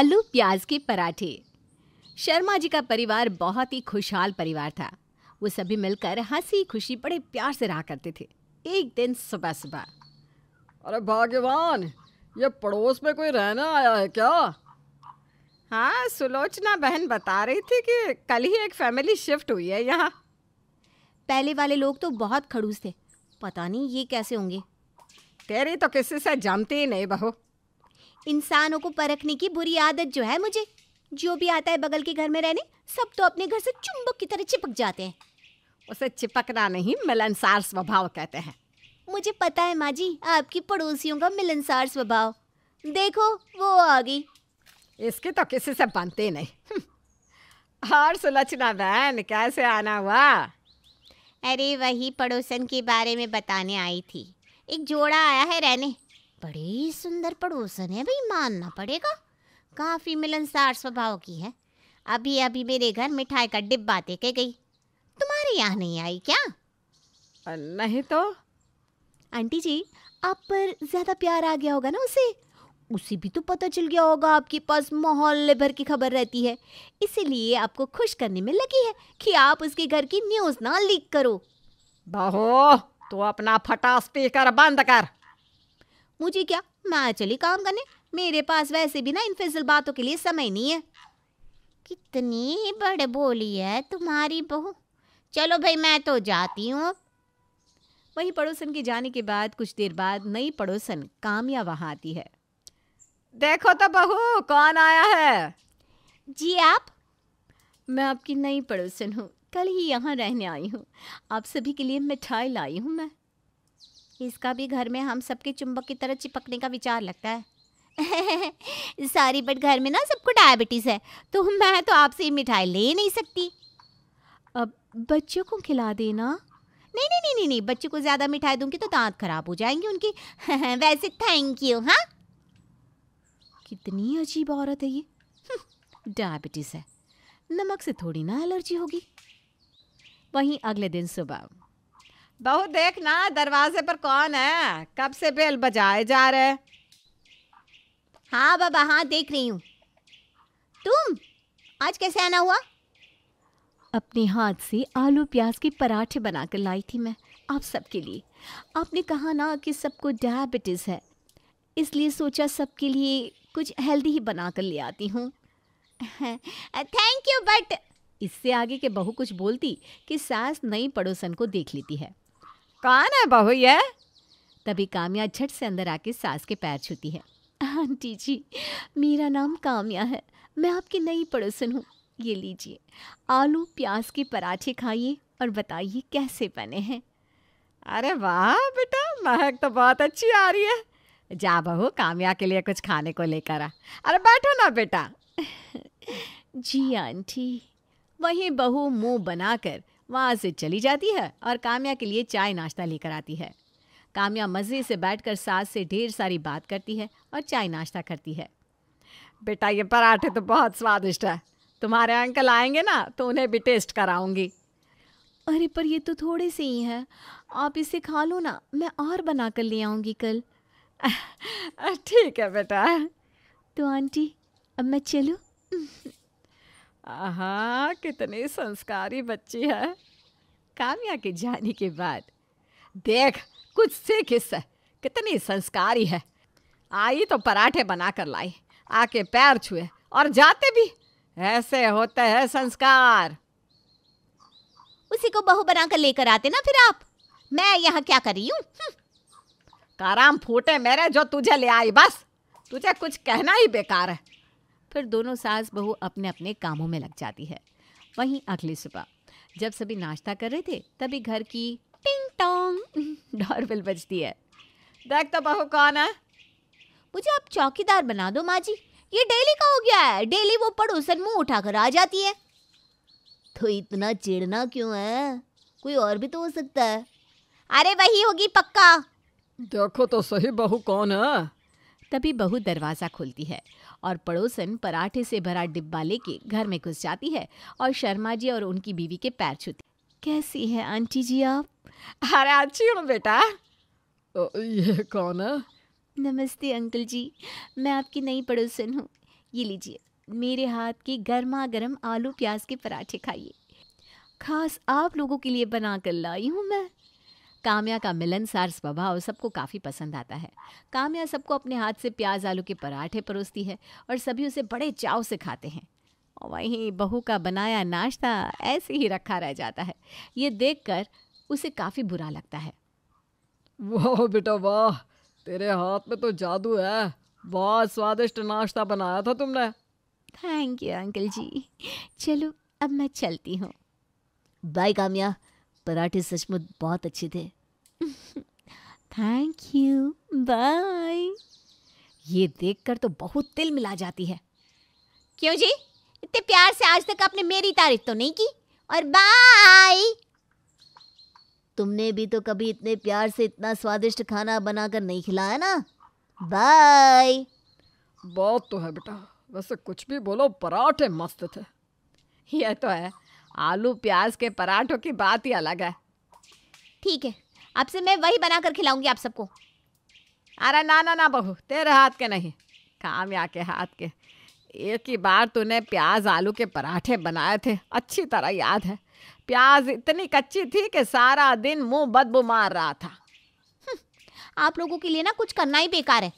आलू प्याज के पराठे शर्मा जी का परिवार बहुत ही खुशहाल परिवार था वो सभी मिलकर हंसी खुशी बड़े प्यार से रहा करते थे एक दिन सुबह सुबह अरे भाग्यवान ये पड़ोस में कोई रहना आया है क्या हाँ सुलोचना बहन बता रही थी कि कल ही एक फैमिली शिफ्ट हुई है यहाँ पहले वाले लोग तो बहुत खड़ूस थे पता नहीं ये कैसे होंगे तेरी तो किसी से जानते ही नहीं बहू इंसानों को परखने की बुरी आदत जो है मुझे जो भी आता है बगल के घर में रहने सब तो अपने घर से चुंबक की तरह चिपक जाते हैं उसे चिपकना नहीं मिलनसार स्वभाव कहते हैं मुझे पता है माँ जी आपकी पड़ोसियों का मिलनसार स्वभाव देखो वो आ गई इसके तो किसी से बनते नहीं हम्म। और सुलचना बहन कैसे आना हुआ अरे वही पड़ोसन के बारे में बताने आई थी एक जोड़ा आया है रहने बड़े ही सुंदर पड़ोसन है भाई मानना पड़ेगा काफ़ी मिलनसार स्वभाव की है अभी अभी मेरे घर मिठाई का डिब्बा दे के गई तुम्हारे यहाँ नहीं आई क्या नहीं तो आंटी जी आप पर ज़्यादा प्यार आ गया होगा ना उसे उसे भी तो पता चल गया होगा आपके पास मोहल्ले भर की खबर रहती है इसीलिए आपको खुश करने में लगी है कि आप उसके घर की न्यूज़ ना लीक करो बहो तो अपना फटा स्पीकर बंद कर मुझे क्या मैं चली काम करने मेरे पास वैसे भी ना इन फिजल बातों के लिए समय नहीं है कितनी बड़ बोली है तुम्हारी बहू चलो भाई मैं तो जाती हूँ वही पड़ोसन के जाने के बाद कुछ देर बाद नई पड़ोसन कामया वहाँ आती है देखो तो बहू कौन आया है जी आप मैं आपकी नई पड़ोसन हूँ कल ही यहाँ रहने आई हूँ आप सभी के लिए मिठाई लाई हूँ मैं इसका भी घर में हम सबके चुंबक की तरह चिपकने का विचार लगता है सारी बट घर में ना सबको डायबिटीज़ है तो मैं तो आपसे मिठाई ले नहीं सकती अब बच्चों को खिला देना नहीं नहीं नहीं नहीं नहीं बच्चों को ज़्यादा मिठाई दूंगी तो दांत खराब हो जाएंगे उनकी वैसे थैंक यू हाँ कितनी अजीब औरत है ये डायबिटीज़ है नमक से थोड़ी ना एलर्जी होगी वहीं अगले दिन सुबह बहु देख ना दरवाजे पर कौन है कब से बेल बजाए जा रहे हाँ बाबा हाँ देख रही हूँ तुम आज कैसे आना हुआ अपने हाथ से आलू प्याज के पराठे बनाकर लाई थी मैं आप सबके लिए आपने कहा ना कि सबको डायबिटीज़ है इसलिए सोचा सबके लिए कुछ हेल्दी ही बना कर ले आती हूँ थैंक यू बट इससे आगे के बहू कुछ बोलती कि सास नई पड़ोसन को देख लेती है कौन है बहू ये तभी कामिया झट से अंदर आके सास के पैर छूती है आंटी जी मेरा नाम कामया है मैं आपकी नई पड़ोसन हूँ ये लीजिए आलू प्याज के पराठे खाइए और बताइए कैसे बने हैं अरे वाह बेटा महक तो बहुत अच्छी आ रही है जा बहू कामया के लिए कुछ खाने को लेकर आ अरे बैठो ना बेटा जी आंटी वहीं बहू मुंह बनाकर वहाँ से चली जाती है और काम्या के लिए चाय नाश्ता लेकर आती है काम्या मज़े से बैठकर सास से ढेर सारी बात करती है और चाय नाश्ता करती है बेटा ये पराठे तो बहुत स्वादिष्ट है तुम्हारे अंकल आएंगे ना तो उन्हें भी टेस्ट कराऊंगी अरे पर ये तो थोड़े से ही हैं आप इसे खा लो ना मैं और बना कर ले आऊँगी कल ठीक है बेटा तो आंटी अब मैं चलूँ आहा कितनी संस्कारी बच्ची है काम्या के जाने के बाद देख कुछ सीख इससे कितनी संस्कारी है आई तो पराठे बना कर लाई आके पैर छुए और जाते भी ऐसे होते हैं संस्कार उसी को बहू बनाकर लेकर आते ना फिर आप मैं यहाँ क्या कर रही हूँ हम्म। काराम फूटे मेरे जो तुझे ले आई बस तुझे कुछ कहना ही बेकार है फिर दोनों सास बहू अपने अपने कामों में लग जाती है वहीं अगली सुबह जब सभी नाश्ता कर रहे थे तभी घर की टिंग टोंग डॉरबेल बजती है देख तो बहू कौन है मुझे आप चौकीदार बना दो माँ जी ये डेली का हो गया है डेली वो पड़ोसन मुंह उठाकर आ जाती है तो इतना चिड़ना क्यों है कोई और भी तो हो सकता है अरे वही होगी पक्का देखो तो सही बहू कौन है तभी बहू दरवाज़ा खोलती है और पड़ोसन पराठे से भरा डिब्बा लेके घर में घुस जाती है और शर्मा जी और उनकी बीवी के पैर छूती कैसी है आंटी जी आप अरे हाँ, अच्छी हूँ बेटा ये कौन है नमस्ते अंकल जी मैं आपकी नई पड़ोसन हूँ ये लीजिए मेरे हाथ के गर्मा गर्म आलू प्याज के पराठे खाइए खास आप लोगों के लिए बना कर लाई हूँ मैं काम्या का मिलनसार स्वभाव सबको काफ़ी पसंद आता है काम्या सबको अपने हाथ से प्याज आलू के पराठे परोसती है और सभी उसे बड़े चाव से खाते हैं वहीं बहू का बनाया नाश्ता ऐसे ही रखा रह जाता है ये देख उसे काफ़ी बुरा लगता है वाह बेटा वाह तेरे हाथ में तो जादू है बहुत स्वादिष्ट नाश्ता बनाया था तुमने थैंक यू अंकल जी चलो अब मैं चलती हूँ बाय काम्या पराठे सचमुच बहुत अच्छे थे थैंक यू बाय ये देखकर तो बहुत दिल मिला जाती है क्यों जी इतने प्यार से आज तक आपने मेरी तारीफ तो नहीं की और बाय तुमने भी तो कभी इतने प्यार से इतना स्वादिष्ट खाना बनाकर नहीं खिलाया ना बाय बहुत तो है बेटा वैसे कुछ भी बोलो पराठे मस्त थे यह तो है आलू प्याज के पराठों की बात ही अलग है ठीक है आपसे मैं वही बना कर खिलाऊंगी आप सबको अरे ना ना ना बहू तेरे हाथ के नहीं काम या के हाथ के एक ही बार तूने प्याज आलू के पराठे बनाए थे अच्छी तरह याद है प्याज इतनी कच्ची थी कि सारा दिन मुंह बदबू मार रहा था हम्म, आप लोगों के लिए ना कुछ करना ही बेकार है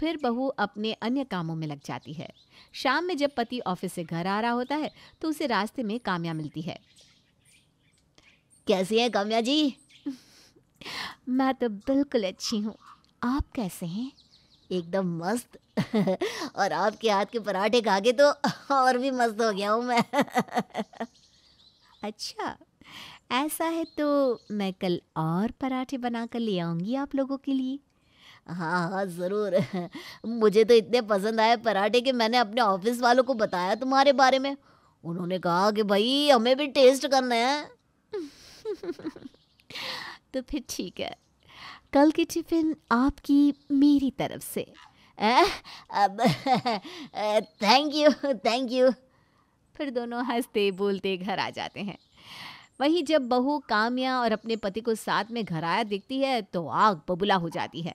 फिर बहू अपने अन्य कामों में लग जाती है शाम में जब पति ऑफिस से घर आ रहा होता है तो उसे रास्ते में काम्या मिलती है कैसी है काम्या जी मैं तो बिल्कुल अच्छी हूँ आप कैसे हैं एकदम मस्त और आपके हाथ के पराठे खा के तो और भी मस्त हो गया हूँ मैं अच्छा ऐसा है तो मैं कल और पराठे बना कर ले आऊँगी आप लोगों के लिए हाँ हाँ ज़रूर मुझे तो इतने पसंद आए पराठे कि मैंने अपने ऑफिस वालों को बताया तुम्हारे बारे में उन्होंने कहा कि भाई हमें भी टेस्ट करना है तो फिर ठीक है कल की टिफिन आपकी मेरी तरफ से थैंक यू थैंक यू फिर दोनों हंसते बोलते घर आ जाते हैं वहीं जब बहू कामया और अपने पति को साथ में घर आया दिखती है तो आग बबुला हो जाती है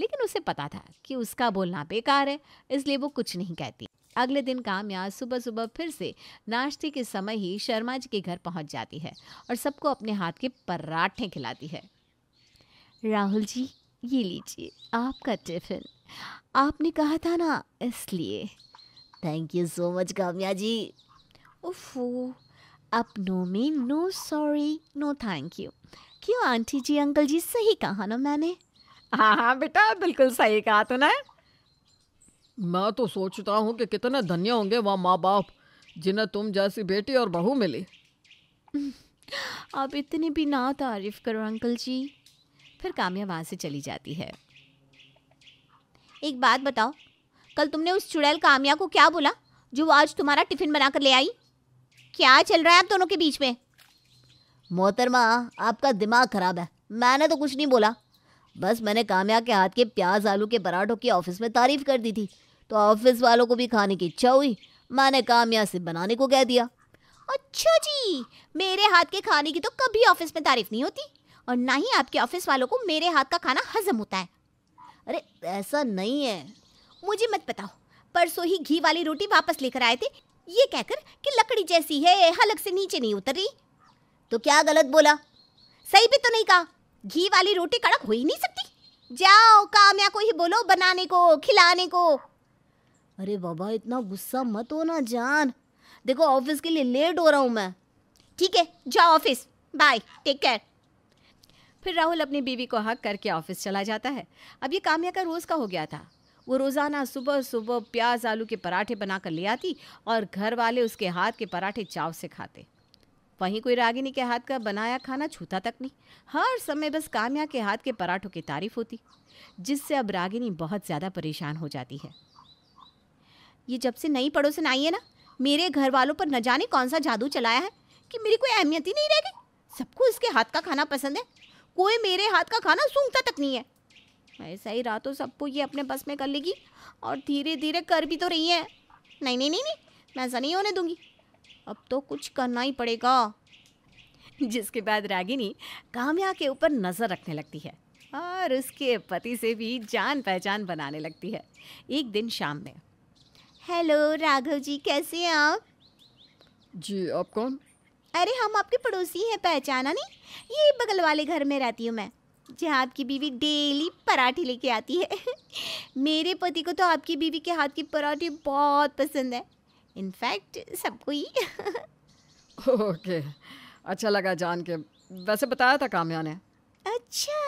लेकिन उसे पता था कि उसका बोलना बेकार है इसलिए वो कुछ नहीं कहती अगले दिन कामया सुबह सुबह फिर से नाश्ते के समय ही शर्मा जी के घर पहुंच जाती है और सबको अपने हाथ के पराठे खिलाती है राहुल जी ये लीजिए आपका टिफिन आपने कहा था ना इसलिए thank you so much Kamya ji ओफो अब नो में no sorry no thank you क्यों आंटी जी अंकल जी सही कहा ना मैंने हाँ हाँ बेटा बिल्कुल सही कहा तूने मैं तो सोचता हूँ कि कितने धन्य होंगे वह माँ बाप जिन्हें तुम जैसी बेटी और बहू मिली आप इतनी भी ना तारीफ करो अंकल जी फिर कामया वहाँ से चली जाती है एक बात बताओ कल तुमने उस चुड़ैल कामया को क्या बोला जो आज तुम्हारा टिफिन बनाकर ले आई क्या चल रहा है आप दोनों के बीच में मोहतरमा आपका दिमाग खराब है मैंने तो कुछ नहीं बोला बस मैंने कामया के हाथ के प्याज आलू के पराठों की ऑफिस में तारीफ कर दी थी तो ऑफिस वालों को भी खाने की इच्छा हुई मैंने कामया से बनाने को कह दिया अच्छा जी मेरे हाथ के खाने की तो कभी ऑफिस में तारीफ नहीं होती और ना ही आपके ऑफिस वालों को मेरे हाथ का खाना हजम होता है अरे ऐसा नहीं है मुझे मत बताओ परसों ही घी वाली रोटी वापस लेकर आए थे ये कहकर कि लकड़ी जैसी है हलक से नीचे नहीं उतर रही तो क्या गलत बोला सही भी तो नहीं कहा घी वाली रोटी कड़क हो ही नहीं सकती जाओ कामया को ही बोलो बनाने को खिलाने को अरे बाबा इतना गुस्सा मत हो ना जान देखो ऑफिस के लिए लेट हो रहा हूँ मैं ठीक है जाओ ऑफिस बाय टेक केयर फिर राहुल अपनी बीवी को हक करके ऑफिस चला जाता है अब ये कामया का रोज़ का हो गया था वो रोज़ाना सुबह सुबह प्याज आलू के पराठे बनाकर ले आती और घर वाले उसके हाथ के पराठे चाव से खाते वहीं कोई रागिनी के हाथ का बनाया खाना छूता तक नहीं हर समय बस काम्या के हाथ के पराठों की तारीफ होती जिससे अब रागिनी बहुत ज़्यादा परेशान हो जाती है ये जब से नई पड़ोसन आई है ना मेरे घर वालों पर न जाने कौन सा जादू चलाया है कि मेरी कोई अहमियत ही नहीं रह गई सबको इसके हाथ का खाना पसंद है कोई मेरे हाथ का खाना सूंघता तक नहीं है ऐसा ही रातों सबको ये अपने बस में कर लेगी और धीरे धीरे कर भी तो रही है नहीं नहीं नहीं नहीं मैं ऐसा नहीं होने दूंगी अब तो कुछ करना ही पड़ेगा जिसके बाद रागिनी काम्या के ऊपर नज़र रखने लगती है और उसके पति से भी जान पहचान बनाने लगती है एक दिन शाम में हेलो राघव जी कैसे हैं आप जी आप कौन अरे हम आपके पड़ोसी हैं पहचाना नहीं ये बगल वाले घर में रहती हूँ मैं जहाँ आपकी बीवी डेली पराठे लेके आती है मेरे पति को तो आपकी बीवी के हाथ की पराठे बहुत पसंद है इनफैक्ट सबको ही ओके अच्छा लगा जान के वैसे बताया था कामया ने अच्छा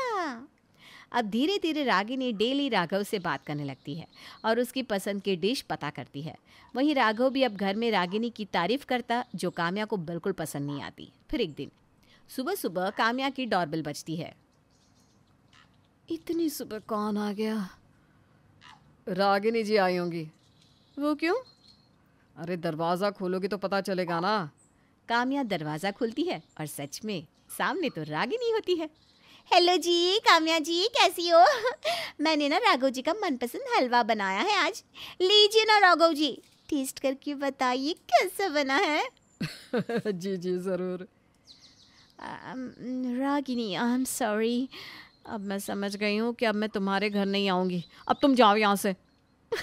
अब धीरे धीरे रागिनी डेली राघव से बात करने लगती है और उसकी पसंद की डिश पता करती है वहीं राघव भी अब घर में रागिनी की तारीफ करता जो काम्या को बिल्कुल पसंद नहीं आती फिर एक दिन सुबह सुबह काम्या की डॉरबिल बजती है इतनी सुबह कौन आ गया रागिनी जी आई होंगी वो क्यों अरे दरवाज़ा खोलोगे तो पता चलेगा ना कामया दरवाज़ा खुलती है और सच में सामने तो रागिनी होती है हेलो जी कामया जी कैसी हो मैंने ना राघव जी का मनपसंद हलवा बनाया है आज लीजिए ना राघव जी टेस्ट करके बताइए कैसा बना है जी जी ज़रूर रागिनी आई एम सॉरी अब मैं समझ गई हूँ कि अब मैं तुम्हारे घर नहीं आऊँगी अब तुम जाओ यहाँ से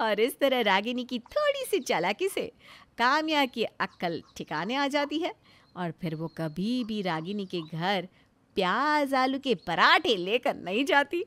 और इस तरह रागिनी की थोड़ी सी चालाकी से काम्या की अक्ल ठिकाने आ जाती है और फिर वो कभी भी रागिनी के घर प्याज आलू के पराठे लेकर नहीं जाती